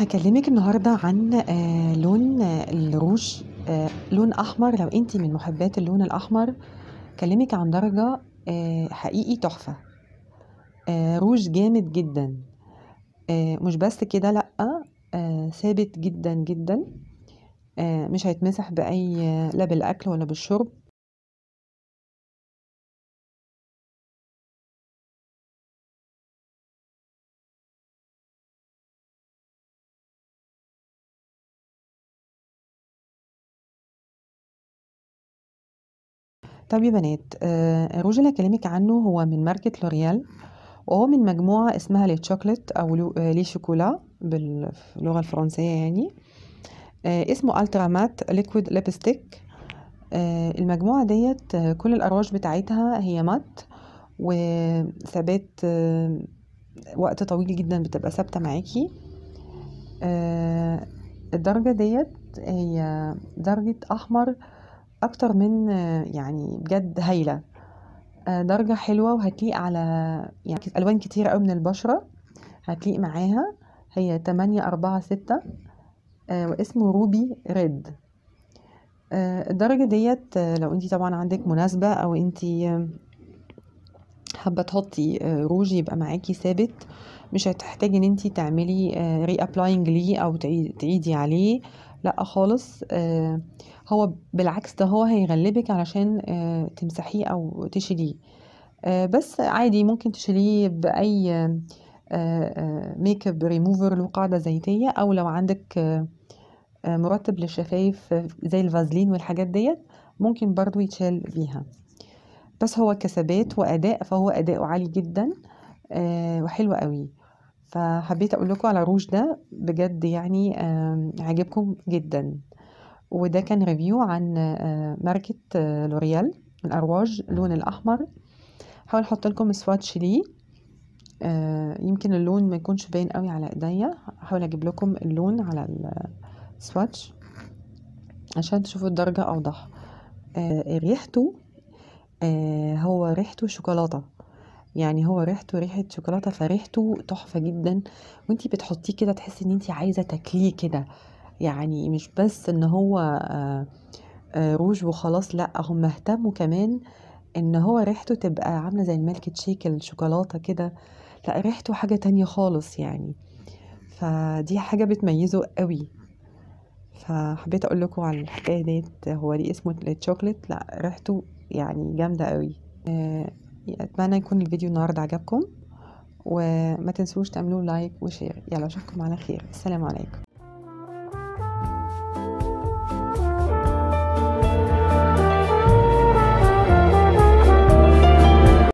هكلمك النهاردة عن آه، لون آه، الروج آه، لون أحمر لو أنت من محبات اللون الأحمر كلمك عن درجة حقيقي تحفة روج جامد جدا مش بس كده لأ ثابت جدا جدا مش هيتمسح بأي لا بالأكل ولا بالشرب طب يا بنات آه الروج اللي هكلمك عنه هو من ماركة لوريال وهو من مجموعة اسمها لي تشوكلت أو آه، لي شوكولا باللغة الفرنسية يعني آه اسمه ألترا مات ليكويد ليبستيك آه المجموعة ديت آه، كل الأرواج بتاعتها هي مات وثبات آه وقت طويل جدا بتبقى ثابتة معاكي آه الدرجة ديت هي درجة أحمر اكتر من يعني بجد هايله آه، درجه حلوه وهتليق على يعني الوان كتير قوي من البشره هتليق معاها هي تمانية أربعة ستة آه، واسمه روبي ريد آه، الدرجة ديت لو انتي طبعا عندك مناسبة او انتي حابة تحطي روج يبقى معاكي ثابت مش هتحتاجي ان انتي تعملي ري ابلاينج ليه او تعيدي عليه لا خالص آه، هو بالعكس ده هو هيغلبك علشان آه، تمسحيه او تشيليه آه، بس عادي ممكن تشيليه باي ميك اب ريموفر له قاعده زيتيه او لو عندك مرطب للشفايف زي الفازلين والحاجات ديت ممكن برضو يتشال بيها بس هو كسبات واداء فهو اداؤه عالي جدا وحلو قوي فحبيت اقول لكم على روج ده بجد يعني عجبكم جدا وده كان ريفيو عن آه، ماركة آه، لوريال الارواج اللون الاحمر هحاول احط لكم سواتش ليه آه، يمكن اللون ما يكونش باين قوي على ايديا هحاول اجيب لكم اللون على السواتش عشان تشوفوا الدرجة اوضح ريحته هو ريحته شوكولاتة يعني هو ريحته ريحه شوكولاته فريحته تحفه جدا وانتي بتحطيه كده تحسي ان انتي عايزه تاكليه كده يعني مش بس ان هو آه، آه، روج وخلاص لا هم اهتموا كمان ان هو ريحته تبقى عامله زي الميلك تشيك الشوكولاته كده لا ريحته حاجه تانية خالص يعني فدي حاجه بتميزه قوي فحبيت اقول لكم على الحكايه ديت هو ليه اسمه الشوكليت لا ريحته يعني جامده قوي آه، اتمنى يكون الفيديو النهارده عجبكم وما تنسوش تعملوا لايك وشير يلا اشوفكم على خير السلام عليكم